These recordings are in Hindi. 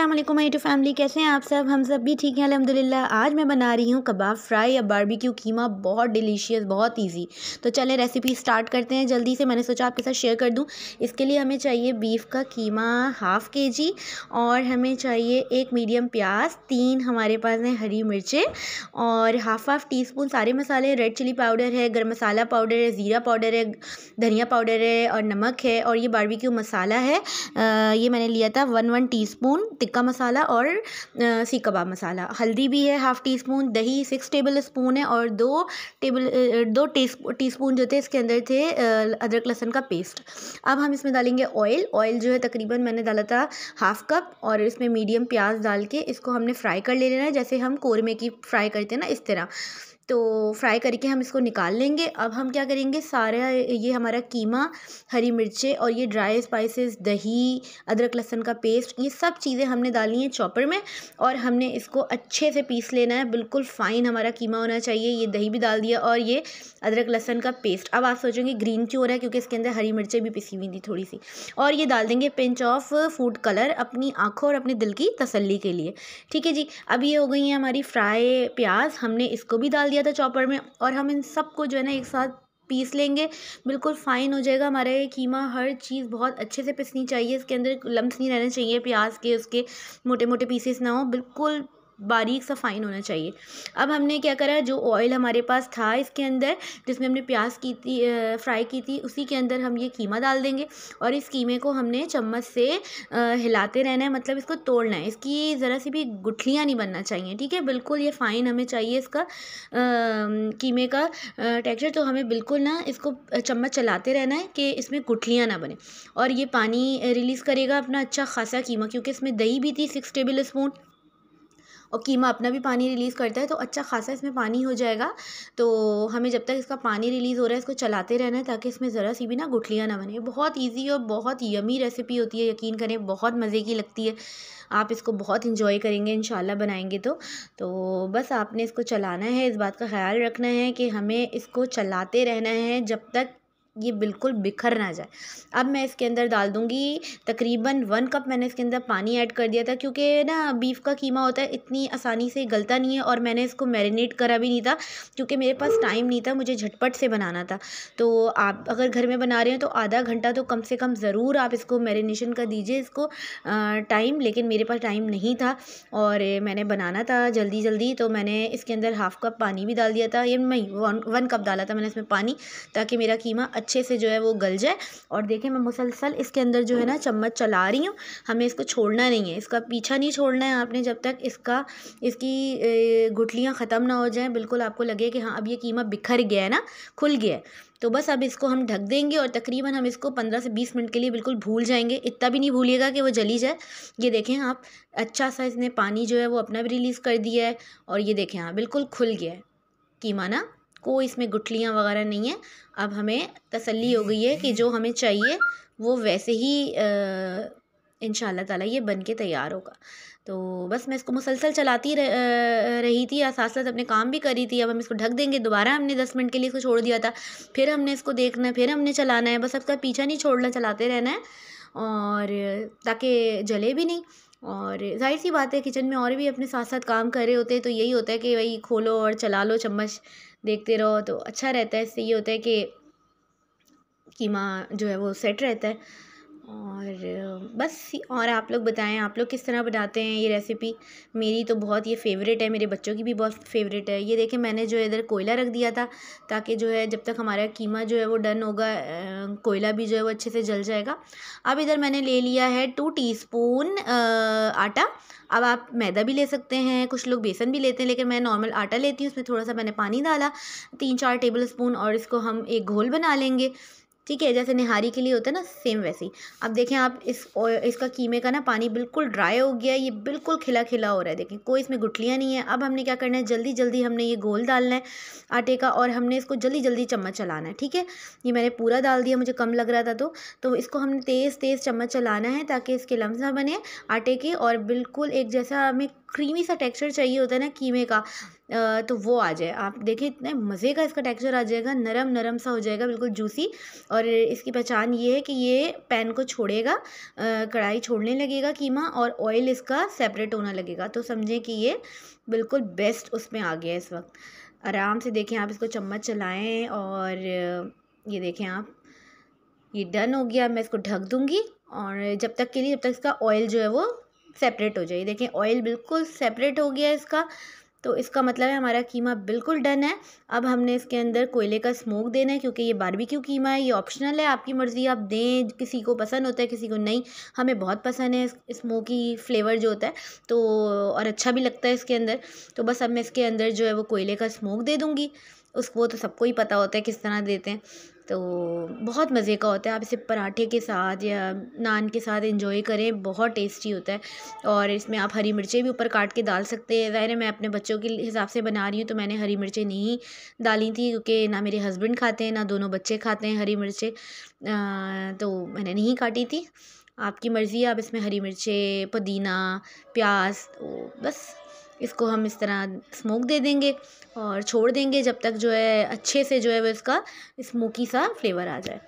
असलम माई टू फैमिली कैसे हैं आप सब हम सब भी ठीक हैं अलहमदिल्ला आज मैं बना रही हूँ कबाब फ्राई या बारबेक्यू कीमा बहुत डिलीशियस बहुत इजी तो चलें रेसिपी स्टार्ट करते हैं जल्दी से मैंने सोचा आपके साथ शेयर कर दूँ इसके लिए हमें चाहिए बीफ का कीमा हाफ़ के जी और हमें चाहिए एक मीडियम प्याज तीन हमारे पास हैं हरी मिर्चें और हाफ़ हाफ़ टी स्पून सारे मसाले रेड चिली पाउडर है गर्म मसाला पाउडर है ज़ीरा पाउडर है धनिया पाउडर है और नमक है और ये बारबेक्यू मसाला है ये मैंने लिया था one one teaspoon tikka masala और सीख कबाब मसाला हल्दी भी है हाफ़ टी स्पून दही सिक्स टेबल स्पून है और दो टेबल दो टी स्पून जो थे इसके अंदर थे अदरक लहसन का पेस्ट अब हम इसमें डालेंगे ऑयल ऑयल जो है तकरीबन मैंने डाला था हाफ़ कप और इसमें मीडियम प्याज डाल के इसको हमने फ्राई कर ले लेना है जैसे हम कोरमे की फ्राई करते हैं ना इस तरह तो फ्राई करके हम इसको निकाल लेंगे अब हम क्या करेंगे सारा ये हमारा कीमा हरी मिर्चें और ये ड्राई स्पाइसेस दही अदरक लहसन का पेस्ट ये सब चीज़ें हमने डाली हैं चॉपर में और हमने इसको अच्छे से पीस लेना है बिल्कुल फ़ाइन हमारा कीमा होना चाहिए ये दही भी डाल दिया और ये अदरक लहसन का पेस्ट अब आप सोचेंगे ग्रीन क्यों हो रहा है क्योंकि इसके अंदर हरी मिर्चें भी पिसी हुई थी थोड़ी सी और ये डाल देंगे पिंच ऑफ फूड कलर अपनी आँखों और अपने दिल की तसली के लिए ठीक है जी अब ये हो गई है हमारी फ्राई प्याज हमने इसको भी डाल दिया दिया था चॉपर में और हम इन सबको जो है ना एक साथ पीस लेंगे बिल्कुल फ़ाइन हो जाएगा हमारा ये कीमा हर चीज़ बहुत अच्छे से पिसनी चाहिए इसके अंदर लम्ब नहीं रहने चाहिए प्याज के उसके मोटे मोटे पीसेस ना हो बिल्कुल बारीक सा फ़ाइन होना चाहिए अब हमने क्या करा जो ऑयल हमारे पास था इसके अंदर जिसमें हमने प्याज की थी फ्राई की थी उसी के अंदर हम ये कीमा डाल देंगे और इस कीमे को हमने चम्मच से हिलाते रहना है मतलब इसको तोड़ना है इसकी ज़रा सी भी गुठलियाँ नहीं बनना चाहिए ठीक है बिल्कुल ये फ़ाइन हमें चाहिए इसका कीमे का टेक्सचर तो हमें बिल्कुल ना इसको चम्मच चलाते रहना है कि इसमें गुठलियाँ ना बने और ये पानी रिलीज़ करेगा अपना अच्छा खासा कीमा क्योंकि इसमें दही भी थी सिक्स टेबल स्पून और कीमा अपना भी पानी रिलीज़ करता है तो अच्छा खासा इसमें पानी हो जाएगा तो हमें जब तक इसका पानी रिलीज़ हो रहा है इसको चलाते रहना है ताकि इसमें ज़रा सी भी ना गुठलियाँ ना बने बहुत ईजी और बहुत यमी रेसिपी होती है यकीन करें बहुत मज़े की लगती है आप इसको बहुत इन्जॉय करेंगे इन बनाएंगे तो तो बस आपने इसको चलाना है इस बात का ख्याल रखना है कि हमें इसको चलाते रहना है जब तक ये बिल्कुल बिखर ना जाए अब मैं इसके अंदर डाल दूँगी तकरीबन वन कप मैंने इसके अंदर पानी ऐड कर दिया था क्योंकि ना बीफ़ का कीमा होता है इतनी आसानी से गलता नहीं है और मैंने इसको मैरिनेट करा भी नहीं था क्योंकि मेरे पास टाइम नहीं था मुझे झटपट से बनाना था तो आप अगर घर में बना रहे हैं तो आधा घंटा तो कम से कम ज़रूर आप इसको मैरिनेशन कर दीजिए इसको टाइम लेकिन मेरे पास टाइम नहीं था और मैंने बनाना था जल्दी जल्दी तो मैंने इसके अंदर हाफ़ कप पानी भी डाल दिया था ये नहीं वन वन कप डाला था मैंने इसमें पानी ताकि मेरा कीमा अच्छा अच्छे से जो है वो गल जाए और देखें मैं मुसलसल इसके अंदर जो है ना चम्मच चला रही हूँ हमें इसको छोड़ना नहीं है इसका पीछा नहीं छोड़ना है आपने जब तक इसका इसकी गुठलियाँ ख़त्म ना हो जाए बिल्कुल आपको लगे कि हाँ अब ये कीमा बिखर गया है ना खुल गया है तो बस अब इसको हम ढक देंगे और तकरीबन हम इसको पंद्रह से बीस मिनट के लिए बिल्कुल भूल जाएंगे इतना भी नहीं भूलिएगा कि वो जली जाए ये देखें आप अच्छा सा इसने पानी जो है वो अपना भी रिलीज़ कर दिया है और ये देखें हाँ बिल्कुल खुल गया है कीमा ना कोई इसमें गुठलियाँ वगैरह नहीं हैं अब हमें तसल्ली हो गई है कि जो हमें चाहिए वो वैसे ही इन ताला ये बन के तैयार होगा तो बस मैं इसको मुसलसल चलाती रह, रही थी या साथ साथ अपने काम भी करी थी अब हम इसको ढक देंगे दोबारा हमने दस मिनट के लिए इसको छोड़ दिया था फिर हमने इसको देखना है फिर हमने चलाना है बस तक पीछा नहीं छोड़ना चलाते रहना है और ताकि जले भी नहीं और ज़ाहिर सी बात है किचन में और भी अपने साथ साथ काम कर रहे होते हैं तो यही होता है कि वही खोलो और चला लो चम्मच देखते रहो तो अच्छा रहता है इससे ये होता है कि कीमा जो है वो सेट रहता है और बस और आप लोग बताएं आप लोग किस तरह बनाते हैं ये रेसिपी मेरी तो बहुत ये फेवरेट है मेरे बच्चों की भी बहुत फेवरेट है ये देखें मैंने जो है इधर कोयला रख दिया था ताकि जो है जब तक हमारा कीमा जो है वो डन होगा कोयला भी जो है वो अच्छे से जल जाएगा अब इधर मैंने ले लिया है टू टी आटा अब आप मैदा भी ले सकते हैं कुछ लोग बेसन भी लेते हैं लेकिन मैं नॉर्मल आटा लेती हूँ उसमें थोड़ा सा मैंने पानी डाला तीन चार टेबल स्पून और इसको हम एक घोल बना लेंगे ठीक है जैसे निहारी के लिए होता है ना सेम वैसे ही अब देखें आप इस इसका कीमे का ना पानी बिल्कुल ड्राई हो गया ये बिल्कुल खिला खिला हो रहा है देखें कोई इसमें गुटलियाँ नहीं है अब हमने क्या करना है जल्दी जल्दी हमने ये गोल डालना है आटे का और हमने इसको जल्दी जल्दी चम्मच चलाना है ठीक है ये मैंने पूरा डाल दिया मुझे कम लग रहा था तो तो इसको हमने तेज़ तेज़ चम्मच चलाना है ताकि इसके लम्स ना बने आटे के और बिल्कुल एक जैसा हमें क्रीमी सा टेक्सचर चाहिए होता है ना कीमे का तो वो आ जाए आप देखिए इतने मज़े का इसका टेक्सचर आ जाएगा नरम नरम सा हो जाएगा बिल्कुल जूसी और इसकी पहचान ये है कि ये पैन को छोड़ेगा कढ़ाई छोड़ने लगेगा कीमा और ऑयल इसका सेपरेट होना लगेगा तो समझें कि ये बिल्कुल बेस्ट उसमें आ गया इस वक्त आराम से देखें आप इसको चम्मच चलाएँ और ये देखें आप ये डन हो गया मैं इसको ढक दूँगी और जब तक के लिए जब तक इसका ऑयल जो है वो सेपरेट हो जाए देखें ऑयल बिल्कुल सेपरेट हो गया इसका तो इसका मतलब है हमारा कीमा बिल्कुल डन है अब हमने इसके अंदर कोयले का स्मोक देना है क्योंकि ये बारबेक्यू कीमा है ये ऑप्शनल है आपकी मर्ज़ी आप दें किसी को पसंद होता है किसी को नहीं हमें बहुत पसंद है स्मोकी फ्लेवर जो होता है तो और अच्छा भी लगता है इसके अंदर तो बस अब मैं इसके अंदर जो है वो कोयले का स्मोक दे दूँगी उसको तो सबको ही पता होता है किस तरह देते हैं तो बहुत मज़े का होता है आप इसे पराठे के साथ या नान के साथ इंजॉय करें बहुत टेस्टी होता है और इसमें आप हरी मिर्चें भी ऊपर काट के डाल सकते हैं ज़ाहिर है मैं अपने बच्चों के हिसाब से बना रही हूँ तो मैंने हरी मिर्चें नहीं डाली थी क्योंकि ना मेरे हस्बैंड खाते हैं ना दोनों बच्चे खाते हैं हरी मिर्चें तो मैंने नहीं काटी थी आपकी मर्ज़ी आप इसमें हरी मिर्चें पुदीना प्याज तो बस इसको हम इस तरह स्मोक दे देंगे और छोड़ देंगे जब तक जो है अच्छे से जो है वो इसका स्मोकी सा फ्लेवर आ जाए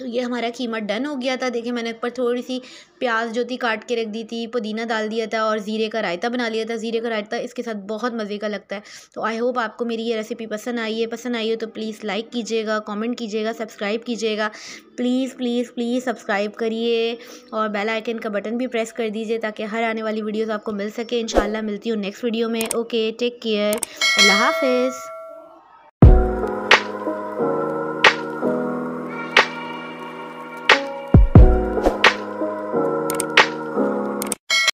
तो ये हमारा कीमा डन हो गया था देखिए मैंने ऊपर थोड़ी सी प्याज जो थी काट के रख दी थी पुदीना डाल दिया था और ज़ीरे का रायता बना लिया था ज़ीरे का रायता इसके साथ बहुत मज़े का लगता है तो आई होप आपको मेरी ये रेसिपी पसंद आई है पसंद आई हो तो प्लीज़ लाइक कीजिएगा कमेंट कीजिएगा सब्सक्राइब कीजिएगा प्लीज़ प्लीज़ प्लीज़ सब्सक्राइब करिए और बेल आइकन का बटन भी प्रेस कर दीजिए ताकि हर आने वाली वीडियोज़ आपको मिल सके इन मिलती हूँ नेक्स्ट वीडियो में ओके टेक केयर अल्लाह हाफिज़